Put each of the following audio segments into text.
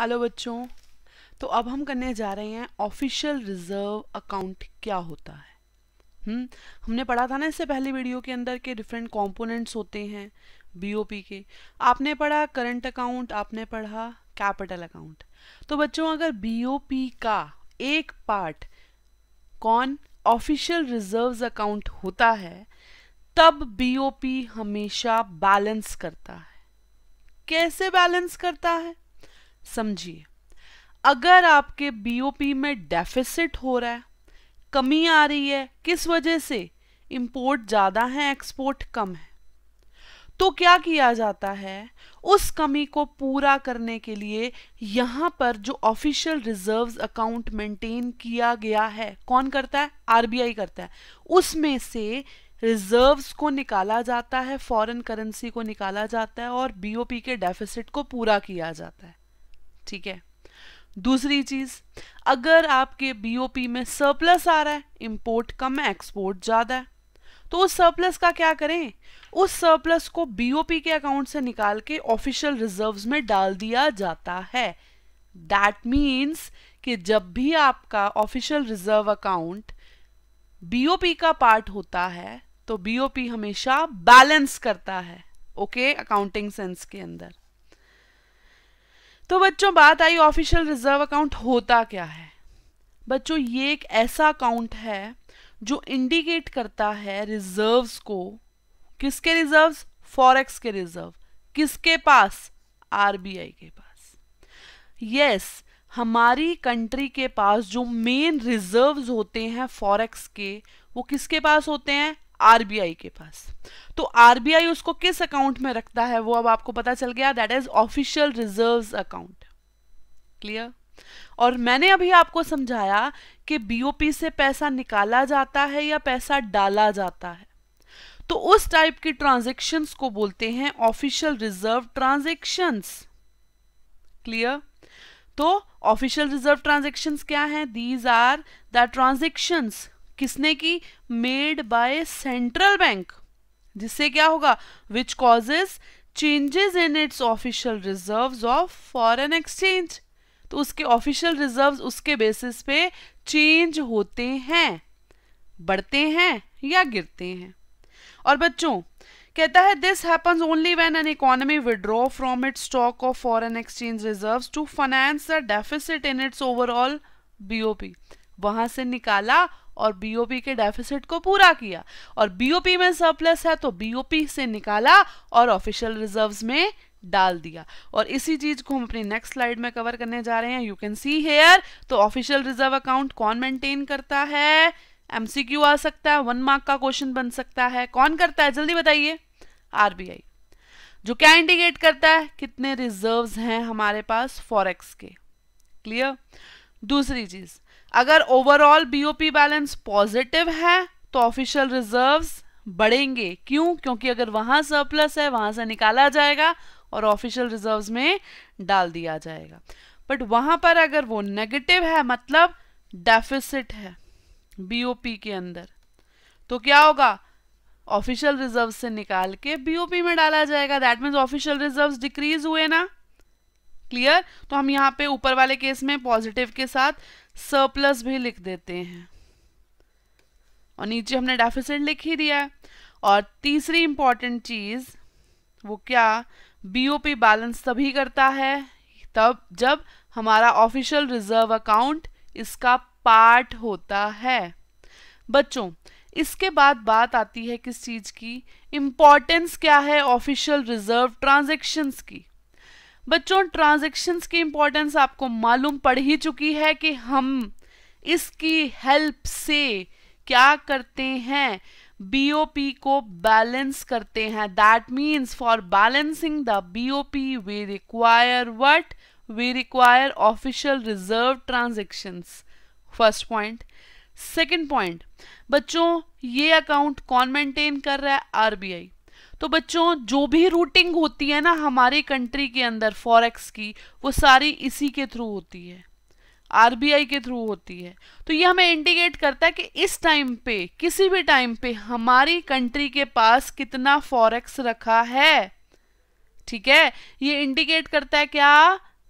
hello बच्चों तो अब हम करने जा रहे हैं ऑफिशियल रिजर्व अकाउंट क्या होता है हम्म हमने पढ़ा था ना इससे पहले वीडियो के अंदर के डिफरेंट कंपोनेंट्स होते हैं बीओपी के आपने पढ़ा करंट अकाउंट आपने पढ़ा कैपिटल अकाउंट तो बच्चों अगर बीओपी का एक पार्ट कौन ऑफिशियल रिजर्व्स अकाउंट होता है तब बीओपी हमेशा बैलेंस करता है कैसे बैलेंस करता है समझिए अगर आपके बीओपी में डेफिसिट हो रहा है कमी आ रही है किस वजह से इम्पोर्ट ज़्यादा है एक्सपोर्ट कम है तो क्या किया जाता है उस कमी को पूरा करने के लिए यहाँ पर जो ऑफिशियल रिजर्व्स अकाउंट मेंटेन किया गया है कौन करता है आरबीआई करता है उसमें से रिजर्व्स को निकाला जाता है फॉरेन करेंसी को निकाला जाता है और बीओपी के डेफिसिट को पूरा किया जाता है ठीक है दूसरी चीज अगर आपके बीओपी में सरप्लस आ रहा है इंपोर्ट कम है एक्सपोर्ट ज्यादा है तो उस सरप्लस का क्या करें उस सरप्लस को बीओपी के अकाउंट से निकाल के ऑफिशियल रिजर्व्स में डाल दिया जाता है दैट मीन्स कि जब भी आपका ऑफिशियल रिजर्व अकाउंट बीओपी का पार्ट होता है तो बीओपी हमेशा बैलेंस करता है ओके अकाउंटिंग सेंस के अंदर तो बच्चों बात आई ऑफिशियल रिजर्व अकाउंट होता क्या है बच्चों ये एक ऐसा अकाउंट है जो इंडिकेट करता है रिजर्व्स को किसके रिजर्व्स फॉरेक्स के रिजर्व किसके पास आरबीआई के पास यस yes, हमारी कंट्री के पास जो मेन रिजर्व्स होते हैं फॉरेक्स के वो किसके पास होते हैं आरबीआई के पास तो आरबीआई उसको किस अकाउंट में रखता है वो अब आपको पता चल गया that is official reserve account clear और मैंने अभी आपको समझाया कि बीओपी से पैसा निकाला जाता है या पैसा डाला जाता है तो उस टाइप की ट्रांजेक्शन्स को बोलते हैं ऑफिशियल रिजर्व ट्रांजेक्शन्स क्लियर तो ऑफिशियल रिजर्व ट्रांजेक्शन्स क्या हैं दीज आर द ट्रांजेक्शन्स किसने की मेड बाय सेंट्रल बैंक जिससे क्या होगा which causes changes in its official reserves of foreign exchange तो उसके ऑफिशियल रिजर्व्स उसके बेसिस पे चेंज होते हैं बढ़ते हैं या गिरते हैं और बच्चों कहता है this happens only when an economy withdraw from its stock of foreign exchange reserves to finance the deficit in its overall BOP वहां से निकाला और बीओपी के डेफिसिट को पूरा किया और बीओपी में सरप्लस है तो बीओपी से निकाला और ऑफिशियल रिजर्व्स में डाल दिया और इसी चीज को हम अपनी नेक्स्ट स्लाइड में कवर करने जा रहे हैं यू कैन सी हेयर तो ऑफिशियल रिजर्व अकाउंट कौन मेंटेन करता है एमसीक्यू आ सकता है वन मार्क का क्वेश्चन बन सकता है कौन करता है जल्दी बताइए आरबीआई जो क्या इंडिकेट करता है कितने रिजर्व्स हैं हमारे पास फॉरेक्स के क्लियर दूसरी चीज अगर ओवरऑल बीओपी बैलेंस पॉजिटिव है तो ऑफिशियल रिजर्व्स बढ़ेंगे क्यों क्योंकि अगर वहां सरप्लस है वहां से निकाला जाएगा और ऑफिशियल रिजर्व्स में डाल दिया जाएगा बट वहां पर अगर वो नेगेटिव है मतलब डेफिसिट है बीओपी के अंदर तो क्या होगा ऑफिशियल रिजर्व से निकाल के बीओपी में डाला जाएगा that means official reserve decrease हुए ना क्लियर तो हम यहाँ पे ऊपर वाले केस में पॉजिटिव के साथ सरप्लस भी लिख देते हैं और नीचे हमने डेफिसिट लिख ही दिया है और तीसरी इंपॉर्टेंट चीज़ वो क्या बीओपी बैलेंस तभी करता है तब जब हमारा ऑफिशियल रिजर्व अकाउंट इसका पार्ट होता है बच्चों इसके बाद बात आती है किस चीज़ की इंपॉर्टेंस क्या है ऑफिशियल रिजर्व ट्रांजेक्शन की बच्चों ट्रांजेक्शन्स की इम्पोर्टेंस आपको मालूम पड़ ही चुकी है कि हम इसकी हेल्प से क्या करते हैं बीओपी को बैलेंस करते हैं that means for balancing the BOP we require what we require official reserve transactions first point second point बच्चों ये अकाउंट कौन मेंटेन कर रहा है आरबीआई तो बच्चों जो भी रूटिंग होती है ना हमारी कंट्री के अंदर फॉरेक्स की वो सारी इसी के थ्रू होती है आरबीआई के थ्रू होती है तो ये हमें इंडिकेट करता है कि इस टाइम पे किसी भी टाइम पे हमारी कंट्री के पास कितना फॉरेक्स रखा है ठीक है ये इंडिकेट करता है क्या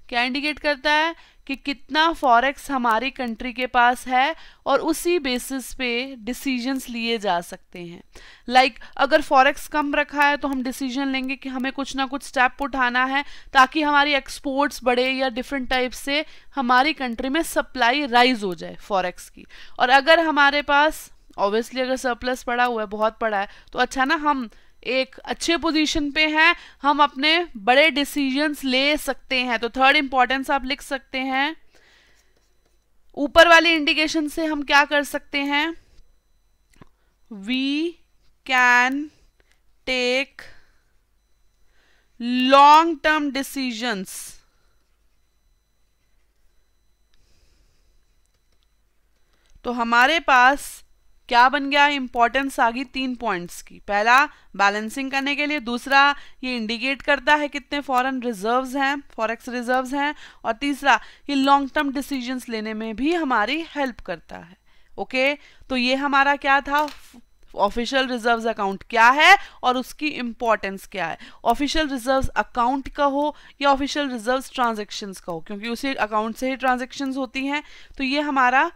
क्या इंडिकेट करता है कि कितना फॉरेक्स हमारी कंट्री के पास है और उसी बेसिस पे डिसीजंस लिए जा सकते हैं लाइक like, अगर फॉरेक्स कम रखा है तो हम डिसीजन लेंगे कि हमें कुछ ना कुछ स्टेप उठाना है ताकि हमारी एक्सपोर्ट्स बढ़े या डिफरेंट टाइप से हमारी कंट्री में सप्लाई राइज हो जाए फॉरेक्स की और अगर हमारे पास ऑब्वियसली अगर सरप्लस पड़ा हुआ है बहुत पड़ा है तो अच्छा ना हम एक अच्छे पोजीशन पे हैं हम अपने बड़े डिसीजंस ले सकते हैं तो थर्ड इंपॉर्टेंस आप लिख सकते हैं ऊपर वाले इंडिकेशन से हम क्या कर सकते हैं we can take long term decisions तो हमारे पास क्या बन गया इंपॉर्टेंस आ गई तीन पॉइंट्स की पहला बैलेंसिंग करने के लिए दूसरा ये इंडिकेट करता है कितने फॉरेन रिजर्व्स हैं फॉरेक्स रिजर्व्स हैं और तीसरा ये लॉन्ग टर्म डिसीजंस लेने में भी हमारी हेल्प करता है ओके तो ये हमारा क्या था ऑफिशियल रिजर्व्स अकाउंट क्या है और उसकी इंपॉर्टेंस क्या है ऑफिशियल रिजर्व्स अकाउंट का हो या ऑफिशियल रिजर्व्स ट्रांजेक्शन्स का हो क्योंकि उसी अकाउंट से ही ट्रांजेक्शन्स होती हैं तो ये हमारा